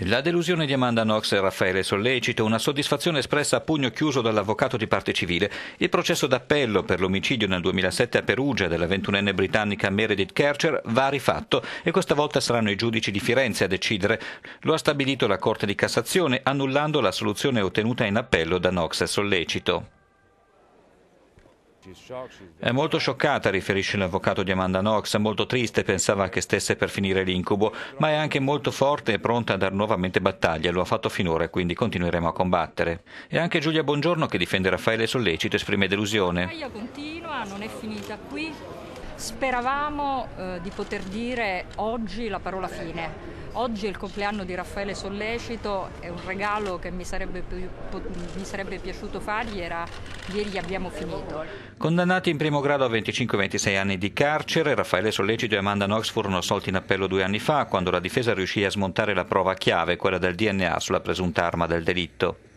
La delusione di Amanda Knox e Raffaele Sollecito, una soddisfazione espressa a pugno chiuso dall'avvocato di parte civile. Il processo d'appello per l'omicidio nel 2007 a Perugia della ventunenne britannica Meredith Kercher va rifatto e questa volta saranno i giudici di Firenze a decidere. Lo ha stabilito la Corte di Cassazione annullando la soluzione ottenuta in appello da Knox e Sollecito. È molto scioccata, riferisce l'avvocato di Amanda Knox, è molto triste, pensava che stesse per finire l'incubo, ma è anche molto forte e pronta a dar nuovamente battaglia, lo ha fatto finora e quindi continueremo a combattere. E anche Giulia Bongiorno, che difende Raffaele Sollecito, esprime delusione. La battaglia continua, non è finita qui, Speravamo eh, di poter dire oggi la parola fine. Oggi è il compleanno di Raffaele Sollecito, è un regalo che mi sarebbe, mi sarebbe piaciuto fargli era ieri abbiamo finito. Condannati in primo grado a 25-26 anni di carcere, Raffaele Sollecito e Amanda Knox furono assolti in appello due anni fa quando la difesa riuscì a smontare la prova chiave, quella del DNA sulla presunta arma del delitto.